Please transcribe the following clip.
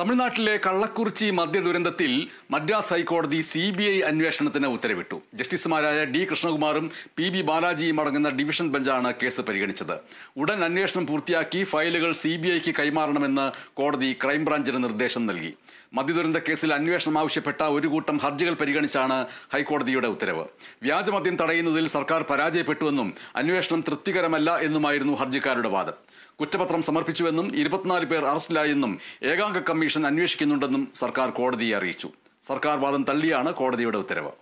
തമിഴ്നാട്ടിലെ കള്ളക്കുറിച്ചി മദ്യ ദുരന്തത്തിൽ മദ്രാസ് ഹൈക്കോടതി സി ബി ഐ അന്വേഷണത്തിന് ഉത്തരവിട്ടു ജസ്റ്റിസുമാരായ ഡി കൃഷ്ണകുമാറും പി ബി ബാലാജിയും അടങ്ങുന്ന ഡിവിഷൻ ബെഞ്ചാണ് കേസ് പരിഗണിച്ചത് ഉടൻ അന്വേഷണം പൂർത്തിയാക്കി ഫയലുകൾ സി ബി ഐക്ക് കൈമാറണമെന്ന് കോടതി ക്രൈംബ്രാഞ്ചിന് നിർദ്ദേശം നൽകി ദുരന്ത കേസിൽ അന്വേഷണം ആവശ്യപ്പെട്ട ഒരു കൂട്ടം ഹർജികൾ പരിഗണിച്ചാണ് ഹൈക്കോടതിയുടെ ഉത്തരവ് വ്യാജമദ്യം തടയുന്നതിൽ സർക്കാർ പരാജയപ്പെട്ടുവെന്നും അന്വേഷണം തൃപ്തികരമല്ല എന്നുമായിരുന്നു ഹർജിക്കാരുടെ വാദം കുറ്റപത്രം സമർപ്പിച്ചുവെന്നും ഇരുപത്തിനാല് പേർ അറസ്റ്റിലായെന്നും ഏകാംഗ കമ്മീഷൻ കമ്മീഷൻ അന്വേഷിക്കുന്നുണ്ടെന്നും സർക്കാർ കോടതിയെ അറിയിച്ചു സർക്കാർ വാദം തള്ളിയാണ് കോടതിയുടെ ഉത്തരവ്